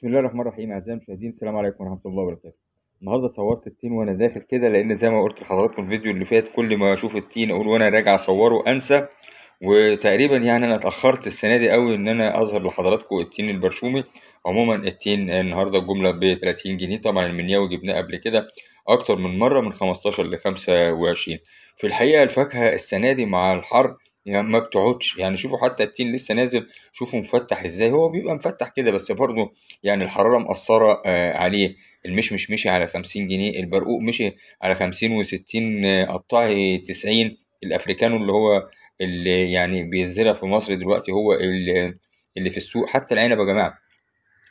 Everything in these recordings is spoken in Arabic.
بسم الله الرحمن الرحيم اعزائي المشاهدين السلام عليكم ورحمه الله وبركاته النهارده صورت التين وانا داخل كده لان زي ما قلت لحضراتكم الفيديو اللي فات كل ما اشوف التين اقول وانا راجع اصوره انسى وتقريبا يعني انا اتاخرت السنه دي قوي ان انا اظهر لحضراتكم التين البرشومي عموما التين النهارده الجمله ب 30 جنيه طبعا المنياوي جبناه قبل كده اكتر من مره من 15 ل 25 في الحقيقه الفاكهه السنه دي مع الحر يعني ما بتقعدش يعني شوفوا حتى التين لسه نازل شوفوا مفتح ازاي هو بيبقى مفتح كده بس برضه يعني الحراره مأثره آه عليه المشمش مشي على 50 جنيه البرقوق مشي على 50 و60 آه، قطعه 90 الافريكانو اللي هو اللي يعني بينزلها في مصر دلوقتي هو اللي, اللي في السوق حتى العنب يا جماعه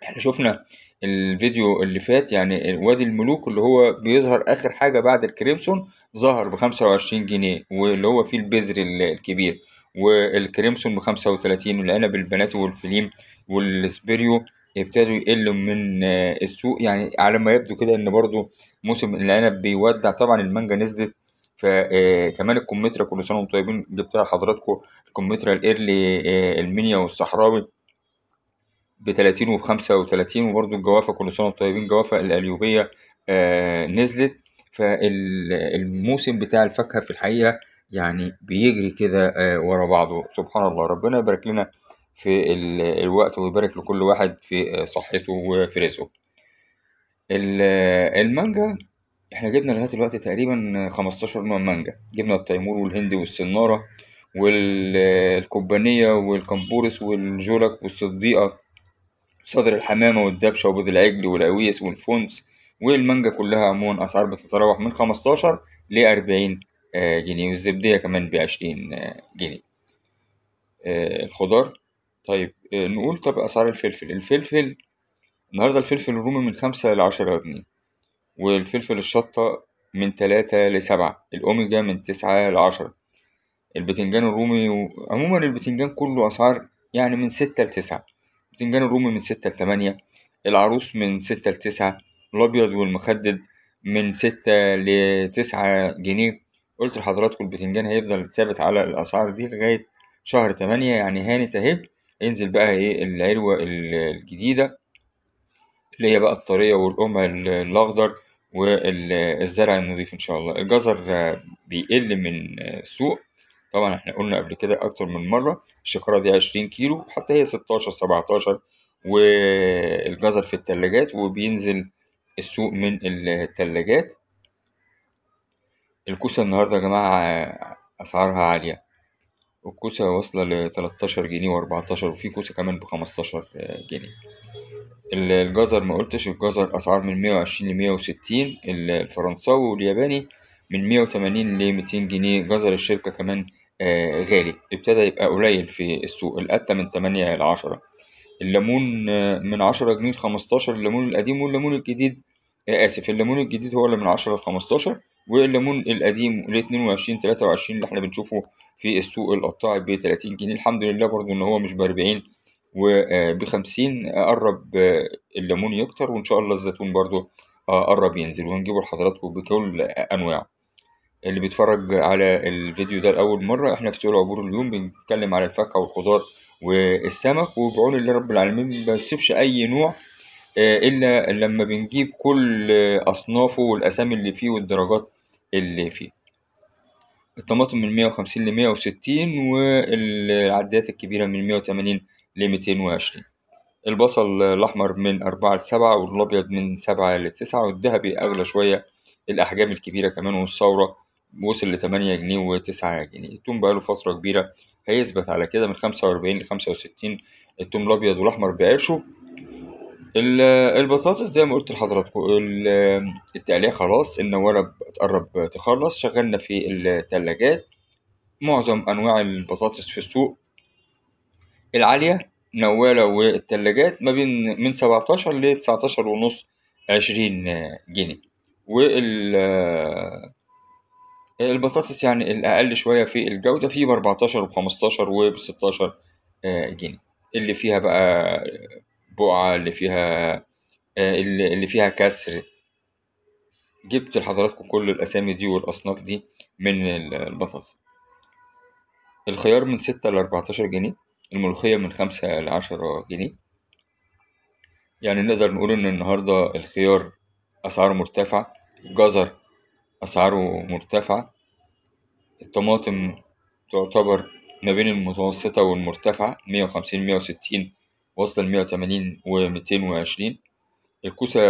احنا شفنا الفيديو اللي فات يعني وادي الملوك اللي هو بيظهر اخر حاجه بعد الكريمسون ظهر ب 25 جنيه واللي هو فيه البذر الكبير والكريمسون ب 35 والعنب البناتي والفليم والسبيريو ابتدوا يقلوا من آه، السوق يعني على ما يبدو كده ان برضو موسم العنب بيودع طبعا المانجا نزلت فكمان آه، الكمثرى كل سنه وانتم طيبين جبتها لحضراتكم الكمثرى الايرلي آه، المنيا والصحراوي ب 30 وب 35 وبرده الجوافه كل سنه وانتم طيبين جوافه الاليوبيه آه، نزلت فالموسم بتاع الفاكهه في الحقيقه يعني بيجري كده آه، ورا بعضه سبحان الله ربنا يبارك لنا في الوقت ويبارك لكل واحد في آه، صحته وفي رزقه المانجا احنا جبنا لغايه الوقت تقريبا 15 نوع مانجا جبنا التيمور والهندي والسناره والكوبانيه والكمبورس والجولك والصديقه صدر الحمامة والدبشة وبيض العجل والعويس والفونس والمانجا كلها عموما أسعار بتتراوح من 15 ل 40 آه، جنيه والزبدية كمان ب 20 آه، جنيه آه، الخضار طيب نقول طب أسعار الفلفل الفلفل النهاردة الفلفل الرومي من خمسة لعشرة جنيه والفلفل الشطة من تلاتة لسبعة الأوميجا من تسعة لعشرة البتنجان الرومي و... عموما البتنجان كله أسعار يعني من ستة لتسعة البتنجان الرومي من ستة لتمانية العروس من ستة لتسعة الأبيض والمخدد من ستة لتسعة جنيه قلت لحضراتكم البتنجان هيفضل ثابت على الأسعار دي لغاية شهر تمانية يعني هانت أهي ينزل بقى إيه العروة الجديدة اللي هي بقى الطرية والأمة الأخضر والزرع النظيف إن شاء الله الجزر بيقل من السوق طبعا احنا قلنا قبل كده اكتر من مره الشكاره دي 20 كيلو حتى هي 16 17 والجزر في التلاجات وبينزل السوق من التلاجات الكوسة النهاردة يا جماعة أسعارها عالية الكوسة واصلة ل 13 جنيه و 14 وفي كوسة كمان ب 15 جنيه الجزر ما قلتش الجزر أسعار من 120 ل 160 الفرنساوي والياباني من 180 ل 200 جنيه جزر الشركة كمان آه، غالي ابتدى يبقى قليل في السوق القتة من 8 ل 10 الليمون آه، من 10 جنيه ل 15 الليمون القديم والليمون الجديد آه، اسف الليمون الجديد هو اللي من 10 ل 15 والليمون القديم ل 22 23 اللي احنا بنشوفه في السوق القطاعي ب 30 جنيه الحمد لله برضو ان هو مش ب 40 وب 50 قرب الليمون يكتر وان شاء الله الزيتون برضو قرب ينزل ونجيبه لحضراتكم بكل انواعه اللي بيتفرج على الفيديو ده لأول مرة احنا في سؤال عبور اليوم بنتكلم على الفاكهة والخضار والسمك وبعون الله رب العالمين ما بنسيبش أي نوع آه، إلا لما بنجيب كل أصنافه والأسامي اللي فيه والدرجات اللي فيه الطماطم من 150 ل 160 والعدات الكبيرة من 180 ل 220 البصل الأحمر من أربعة لسبعة والأبيض من سبعة لتسعة والذهبي أغلى شوية الأحجام الكبيرة كمان والثورة وصل لتمانية جنيه وتسعة جنيه التوم بقاله فترة كبيرة هيثبت على كده من خمسة وأربعين لخمسة وستين التوم الأبيض والأحمر بقرشه البطاطس زي ما قلت لحضراتكم التقلية خلاص النوارة تقرب تخلص شغلنا في التلاجات معظم أنواع البطاطس في السوق العالية نوالة والتلاجات ما بين من سبعتاشر لتسعتاشر ونص عشرين جنيه وال البطاطس يعني الأقل شوية في الجودة في ب 14 وب 15 وب 16 جنيه اللي فيها بقى بقعة اللي فيها آه، اللي فيها كسر جبت لحضراتكم كل الأسامي دي والأصناف دي من البطاطس الخيار من 6 ل 14 جنيه الملوخية من 5 ل 10 جنيه يعني نقدر نقول إن النهاردة الخيار أسعاره مرتفعة الجزر أسعاره مرتفعة الطماطم تعتبر ما بين المتوسطة والمرتفعة مية وخمسين مية وستين واصلة لمية وتمانين وميتين وعشرين الكوسة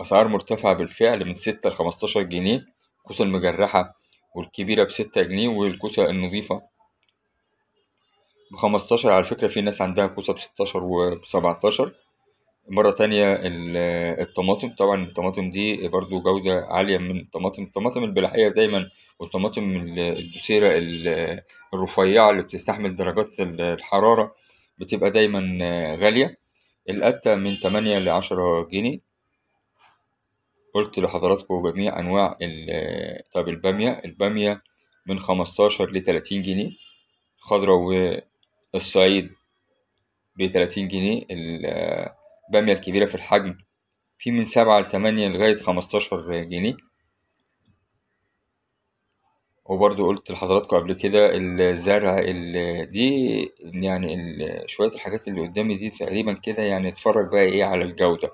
أسعار مرتفعة بالفعل من ستة لخمستاشر جنيه الكوسة المجرحة والكبيرة بستة جنيه والكوسة النظيفة بخمستاشر على فكرة في ناس عندها كوسة بستاشر وبسبعتاشر مرة تانية الطماطم طبعا الطماطم دي برضو جودة عالية من الطماطم الطماطم البلحية دايما والطماطم الدوسيرة الرفيعة اللي بتستحمل درجات الحرارة بتبقى دايما غالية القتة من تمانية لعشرة جنيه قلت لحضراتكم جميع أنواع طب البامية البامية من خمستاشر لتلاتين جنيه خضرة والصعيد بتلاتين جنيه بامية الكبيرة في الحجم في من سبعة لتمانية لغاية خمستاشر جنيه وبرضو قلت لحضراتكم قبل كده الزرع ال دي يعني شوية الحاجات اللي قدامي دي تقريبا كده يعني اتفرج بقى ايه على الجودة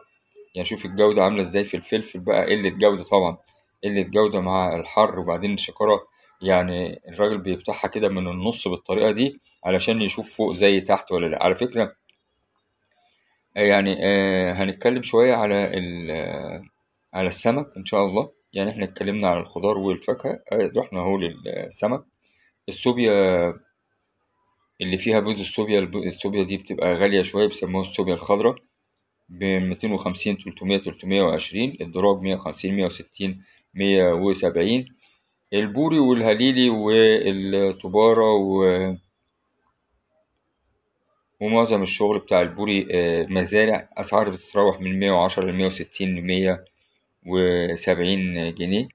يعني شوف الجودة عاملة ازاي في الفلفل بقى قلة جودة طبعا قلة جودة مع الحر وبعدين الشكارة يعني الراجل بيفتحها كده من النص بالطريقة دي علشان يشوف فوق زي تحت ولا لأ على فكرة آه، يعني آه، هنتكلم شوية على آه، على السمك إن شاء الله يعني إحنا اتكلمنا على الخضار والفاكهة رحنا أهو للسمك السوبيا اللي فيها بيض السوبيا السوبيا دي بتبقى غالية شوية بيسموها السوبيا الخضراء بميتين وخمسين تلتمية تلتمية وعشرين 150 مية وخمسين مية وستين مية وسبعين البوري والهليلي والطبارة و ومعظم الشغل بتاع البوري آه، مزارع أسعار بتتراوح من مية وعشرة لمية وستين لمية وسبعين جنيه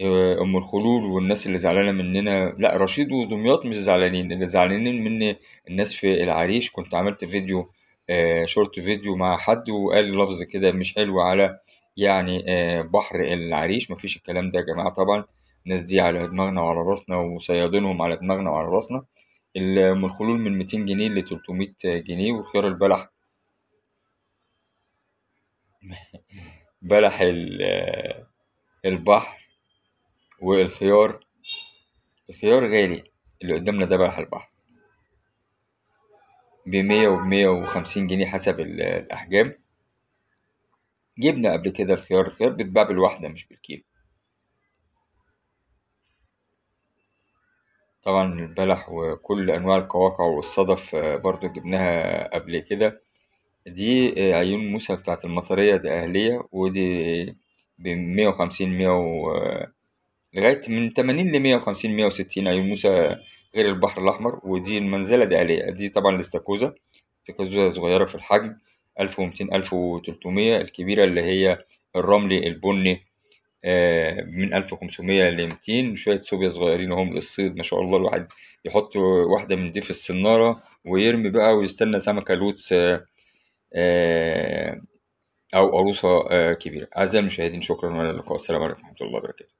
آه، أم الخلول والناس اللي زعلانة مننا لأ رشيد ودمياط مش زعلانين اللي زعلانين مني الناس في العريش كنت عملت فيديو آه، شورت فيديو مع حد وقال لفظ كده مش حلو على يعني بحر العريش مفيش الكلام ده يا جماعة طبعا الناس دي على دماغنا وعلى راسنا وصيادينهم على دماغنا وعلى راسنا الخلول من 200 جنيه ل 300 جنيه وخيار البلح بلح البحر والخيار الخيار غالي اللي قدامنا ده بلح البحر بمية و وخمسين جنيه حسب الأحجام جبنا قبل كده الخيار الخيار بيتباع بالواحدة مش بالكيلو طبعا البلح وكل أنواع القواقع والصدف آه، برضو جبناها قبل كده دي آه، عيون موسى بتاعة المطرية دي أهلية ودي ب وخمسين مية و لغاية من تمانين لمية وخمسين مية وستين عيون موسى غير البحر الأحمر ودي المنزلة دي أهلية دي طبعا الاستاكوزا استاكوزا صغيرة في الحجم ألف 1300 ألف الكبيرة اللي هي الرملي البني آه، من 1500 ل 200 وشويه صوبيا صغيرين هم للصيد ما شاء الله الواحد يحط واحده من دي في السناره ويرمي بقى ويستنى سمكه لوت آه، آه، او عروسه كبيره اعزائي المشاهدين شكرا والى اللقاء السلام عليكم ورحمه الله وبركاته